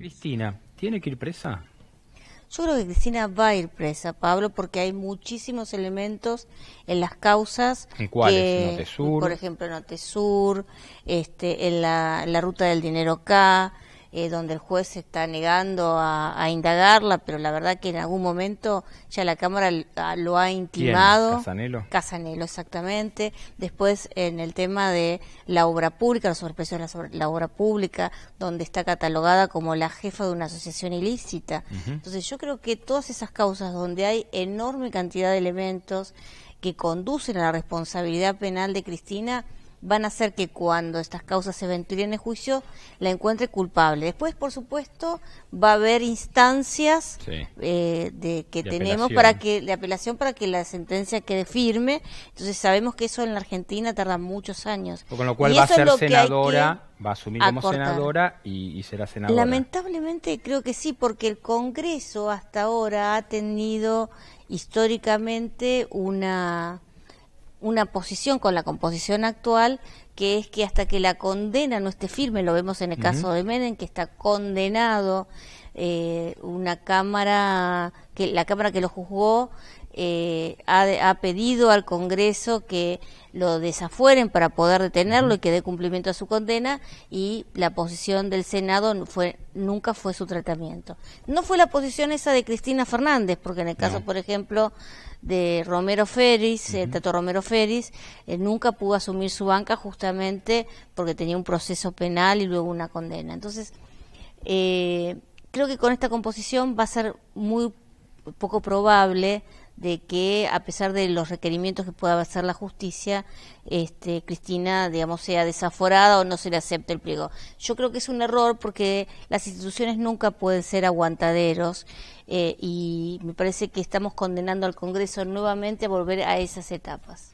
Cristina, ¿tiene que ir presa? Yo creo que Cristina va a ir presa, Pablo, porque hay muchísimos elementos en las causas. ¿En cuáles? Sur? Por ejemplo, Notesur, este, en la, la ruta del dinero K, eh, donde el juez está negando a, indagarla, pero la verdad que en algún momento ya la Cámara lo ha intimado. Casanelo. Casanelo, exactamente. Después en el tema de la obra pública, los sobreprecios de la, obra pública, donde está catalogada como la jefa de una asociación ilícita. Entonces yo creo que todas esas causas donde hay enorme cantidad de elementos que conducen a la responsabilidad penal de Cristina, van a hacer que cuando estas causas se venturen en juicio la encuentre culpable. Después, por supuesto, va a haber instancias eh, de que tenemos para que la apelación para que la sentencia quede firme. Entonces sabemos que eso en la Argentina tarda muchos años. Con lo cual y va a ser senadora, va a asumir como senadora y será senadora. Lamentablemente creo que sí, porque el Congreso hasta ahora ha tenido históricamente una una posición con la composición actual, que es que hasta que la condena no esté firme, lo vemos en el caso de Menem, que está condenado, eh, una cámara, que la cámara que lo juzgó eh, ha, pedido al Congreso que lo desafueren para poder detenerlo y que dé cumplimiento a su condena y la posición del Senado nunca fue su tratamiento. No fue la posición esa de Cristina Fernández, porque en el caso, por ejemplo, de Romero Ferris, eh, Tato Romero Ferris, eh, nunca pudo asumir su banca justamente porque tenía un proceso penal y luego una condena. Entonces, eh, creo que con esta composición va a ser muy poco probable de que a pesar de los requerimientos que pueda hacer la justicia, este, Cristina, digamos, sea desaforada o no se le acepte el pliego. Yo creo que es un error porque las instituciones nunca pueden ser aguantaderos eh, y me parece que estamos condenando al Congreso nuevamente a volver a esas etapas.